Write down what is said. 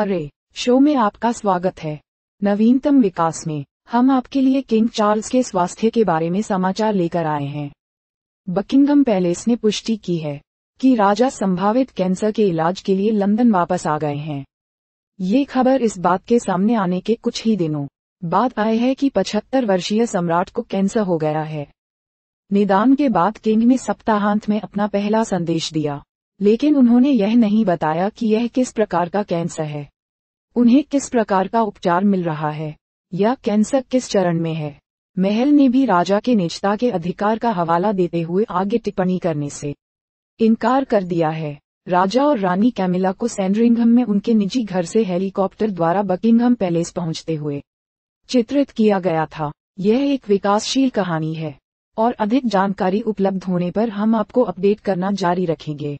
अरे शो में आपका स्वागत है नवीनतम विकास में हम आपके लिए किंग चार्ल्स के स्वास्थ्य के बारे में समाचार लेकर आए हैं बकिंगम पैलेस ने पुष्टि की है कि राजा संभावित कैंसर के इलाज के लिए लंदन वापस आ गए हैं ये खबर इस बात के सामने आने के कुछ ही दिनों बाद आए है कि 75 वर्षीय सम्राट को कैंसर हो गया है निदान के बाद किंग ने सप्ताहांत में अपना पहला संदेश दिया लेकिन उन्होंने यह नहीं बताया कि यह किस प्रकार का कैंसर है उन्हें किस प्रकार का उपचार मिल रहा है या कैंसर किस चरण में है महल ने भी राजा के निजता के अधिकार का हवाला देते हुए आगे टिप्पणी करने से इनकार कर दिया है राजा और रानी कैमिला को सैंडरिंगहम में उनके निजी घर से हेलीकॉप्टर द्वारा बकिंगहम पैलेस पहुंचते हुए चित्रित किया गया था यह एक विकासशील कहानी है और अधिक जानकारी उपलब्ध होने पर हम आपको अपडेट करना जारी रखेंगे